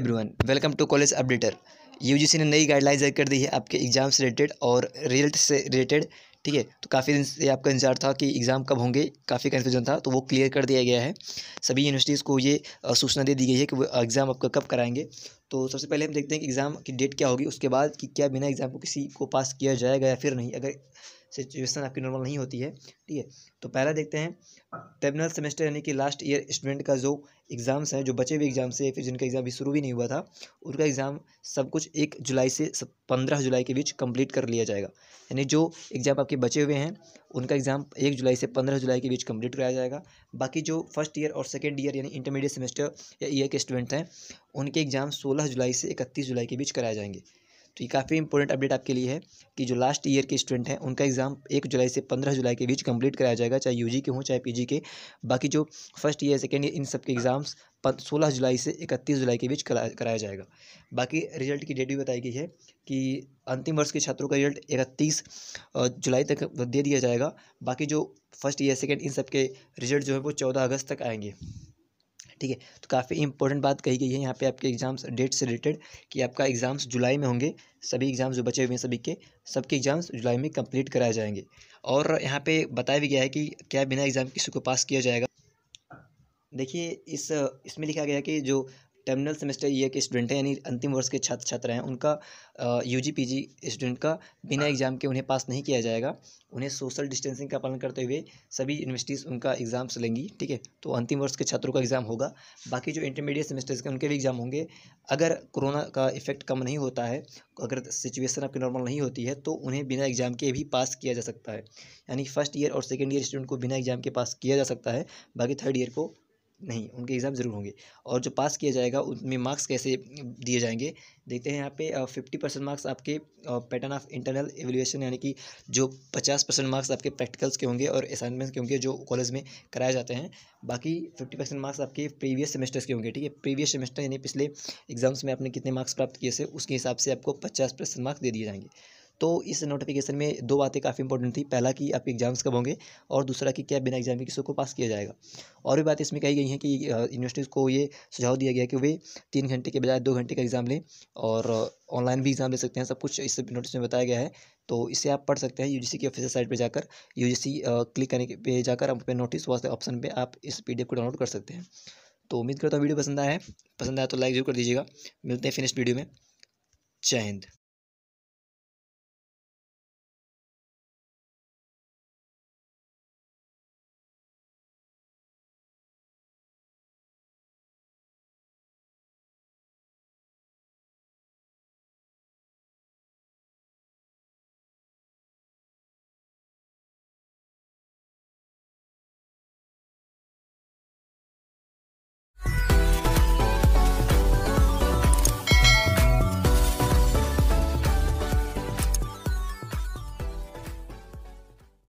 everyone welcome to college updater UGC ने नई guideline जारी कर दी है आपके एग्ज़ाम से रिलेटेड और रिजल्ट से रिलेटेड ठीक है तो काफ़ी दिन से आपका इंतजार था कि एग्ज़ाम कब होंगे काफ़ी कन्फ्यूजन था तो वो क्लियर कर दिया गया है सभी यूनिवर्सिटीज़ को ये सूचना दे दी गई है कि वो एग्ज़ाम आपका कब कराएंगे तो सबसे पहले हम देखते हैं कि एग्ज़ाम की डेट क्या होगी उसके बाद कि क्या बिना एग्ज़ाम को किसी को पास किया जाएगा या फिर नहीं अगर सिचुएशन आपकी नॉर्मल नहीं होती है ठीक है तो पहला देखते हैं टर्मिनल सेमेस्टर यानी कि लास्ट ईयर स्टूडेंट का जो एग्ज़ाम्स हैं जो बचे हुए एग्ज़ाम्स है फिर जिनका एग्ज़ाम भी शुरू भी नहीं हुआ था उनका एग्ज़ाम सब कुछ एक जुलाई से पंद्रह जुलाई के बीच कंप्लीट कर लिया जाएगा यानी जो एग्ज़ाम आपके बचे हुए हैं उनका एग्ज़ाम एक जुलाई से पंद्रह जुलाई के बीच कंप्लीट कराया जाएगा बाकी जो फर्स्ट ईयर और सेकेंड ईयर यानी इंटरमीडिएट सेमेस्टर या ईयर के स्टूडेंट हैं उनके एग्ज़ाम सोलह जुलाई से इकतीस जुलाई के बीच कराए जाएंगे तो ये काफ़ी इंपॉर्टेंट अपडेट आपके लिए है कि जो लास्ट ईयर के स्टूडेंट हैं उनका एग्ज़ाम एक जुलाई से पंद्रह जुलाई के बीच कंप्लीट कराया जाएगा चाहे यूजी के हों चाहे पीजी के बाकी जो फर्स्ट ईयर सेकेंड ईयर इन सब के एग्ज़ाम्स सोलह जुलाई से इकतीस जुलाई के बीच कराया जाएगा बाकी रिजल्ट की डेट भी बताई गई है कि अंतिम वर्ष के छात्रों का रिजल्ट इकतीस जुलाई तक दे दिया जाएगा बाकी जो फर्स्ट ईयर सेकेंड इन सब के रिजल्ट जो है वो चौदह अगस्त तक आएंगे ठीक है तो काफ़ी इंपॉर्टेंट बात कही गई है यहाँ पे आपके एग्जाम्स डेट से रिलेटेड कि आपका एग्ज़ाम्स जुलाई में होंगे सभी एग्ज़ाम्स जो बचे हुए हैं सभी के सबके एग्ज़ाम्स जुलाई में कंप्लीट कराए जाएंगे और यहाँ पे बताया भी गया है कि क्या बिना एग्ज़ाम किसी को पास किया जाएगा देखिए इस इसमें लिखा गया कि जो टर्मिनल सेमेस्टर ईयर के स्टूडेंट हैं यानी अंतिम वर्ष के छात्र छात्र हैं उनका U G P G student का बिना एग्ज़ाम के उन्हें पास नहीं किया जाएगा उन्हें सोशल डिस्टेंसिंग का पालन करते हुए सभी यूनिवर्सिटीज़ उनका एग्ज़ाम्स लेंगी ठीक है तो अंतिम वर्ष के छात्रों का एग्ज़ाम होगा बाकी जो इंटरमीडिएट सेमेस्टर्स के उनके भी एग्ज़ाम होंगे अगर कोरोना का इफेक्ट कम नहीं होता है अगर सिचुएसन आपकी नॉर्मल नहीं होती है तो उन्हें बिना एग्ज़ाम के भी पास किया जा सकता है यानी फर्स्ट ईयर और सेकेंड ईयर स्टूडेंट को बिना एग्ज़ाम के पास किया जा सकता है बाकी थर्ड ईयर को नहीं उनके एग्ज़ाम ज़रूर होंगे और जो पास किया जाएगा उनमें मार्क्स कैसे दिए जाएंगे देखते हैं यहाँ पे फिफ्टी परसेंट मार्क्स आपके पैटर्न ऑफ इंटरनल एवेल्यूएशन यानी कि जो पचास परसेंट मार्क्स आपके प्रैक्टिकल्स के होंगे और असाइनमेंट्स के होंगे जो कॉलेज में कराए जाते हैं बाकी फिफ्टी परसेंट मार्क्स आपके प्रीवियस सेमेस्टर्स के होंगे ठीक है प्रीवियस सेमेस्टर यानी पिछले एग्जाम्स में आपने कितने मार्क्स प्राप्त किए थे उसके हिसाब से आपको पचास परसेंट मार्क्स दे दिए जाएंगे तो इस नोटिफिकेशन में दो बातें काफ़ी इंपॉर्टेंट थी पहला कि आपके एग्जाम्स कब होंगे और दूसरा कि क्या बिना एग्जाम के किसी को पास किया जाएगा और भी बात इसमें कही गई है कि यूनिवर्सिटीज़ को ये सुझाव दिया गया कि वे तीन घंटे के बजाय दो घंटे का एग्ज़ाम लें और ऑनलाइन भी एग्ज़ाम ले सकते हैं सब कुछ इस नोटिस में बताया गया है तो इसे आप पढ़ सकते हैं यूजीसी की ऑफिशियल साइट पर जाकर यूजीसी क्लिक करने पे जाकर आप नोटिस वास्ते ऑप्शन पे आप इस पीडीएफ को डाउनलोड कर सकते हैं तो उम्मीद करता हूँ वीडियो पसंद आया है पसंद आया तो लाइक जरूर कर दीजिएगा मिलते हैं फिनिश वीडियो में जय हिंद